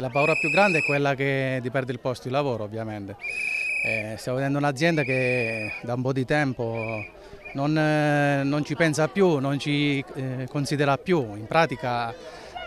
La paura più grande è quella che, di perdere il posto di lavoro ovviamente. Eh, stiamo vedendo un'azienda che da un po' di tempo non, eh, non ci pensa più, non ci eh, considera più, in pratica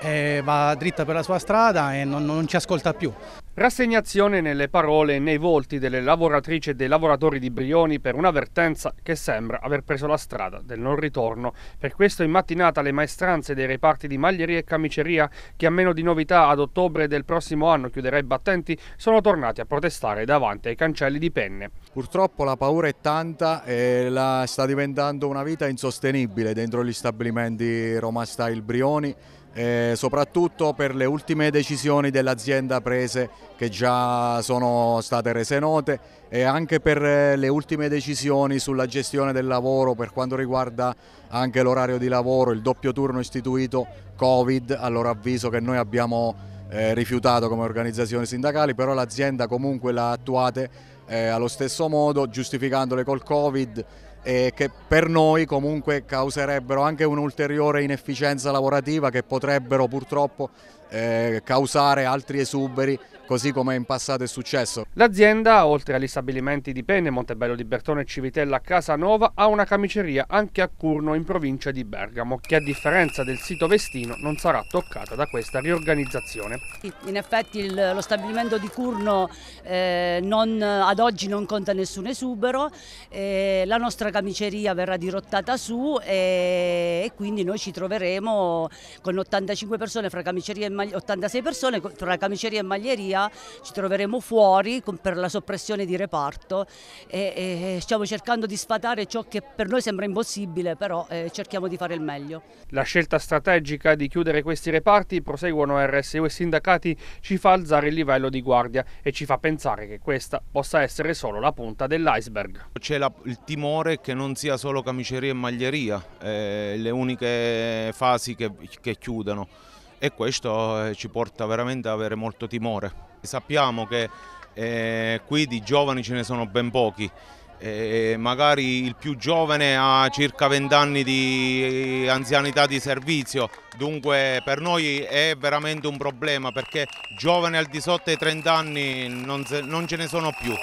eh, va dritta per la sua strada e non, non ci ascolta più. Rassegnazione nelle parole e nei volti delle lavoratrici e dei lavoratori di Brioni per un'avvertenza che sembra aver preso la strada del non ritorno. Per questo in mattinata le maestranze dei reparti di maglieria e camiceria, che a meno di novità ad ottobre del prossimo anno chiuderà i battenti, sono tornati a protestare davanti ai cancelli di penne. Purtroppo la paura è tanta e sta diventando una vita insostenibile dentro gli stabilimenti Roma Style Brioni eh, soprattutto per le ultime decisioni dell'azienda prese che già sono state rese note e anche per eh, le ultime decisioni sulla gestione del lavoro per quanto riguarda anche l'orario di lavoro, il doppio turno istituito Covid, a loro avviso che noi abbiamo eh, rifiutato come organizzazioni sindacali, però l'azienda comunque l'ha attuate eh, allo stesso modo giustificandole col Covid e che per noi comunque causerebbero anche un'ulteriore inefficienza lavorativa che potrebbero purtroppo eh, causare altri esuberi così come in passato è successo. L'azienda, oltre agli stabilimenti di Penne, Montebello di Bertone, e Civitella, Casanova, ha una camiceria anche a Curno in provincia di Bergamo, che a differenza del sito Vestino non sarà toccata da questa riorganizzazione. In effetti il, lo stabilimento di Curno eh, non, ad oggi non conta nessun esubero, eh, la nostra camiceria verrà dirottata su eh, e quindi noi ci troveremo con 85 persone fra camiceria e 86 persone, tra camiceria e maglieria ci troveremo fuori per la soppressione di reparto e, e, stiamo cercando di sfatare ciò che per noi sembra impossibile, però eh, cerchiamo di fare il meglio. La scelta strategica di chiudere questi reparti, proseguono RSU e sindacati, ci fa alzare il livello di guardia e ci fa pensare che questa possa essere solo la punta dell'iceberg. C'è il timore che non sia solo camiceria e maglieria, eh, le uniche fasi che, che chiudono e questo eh, ci porta veramente ad avere molto timore. Sappiamo che eh, qui di giovani ce ne sono ben pochi, eh, magari il più giovane ha circa 20 anni di anzianità di servizio, dunque per noi è veramente un problema perché giovani al di sotto dei 30 anni non, non ce ne sono più.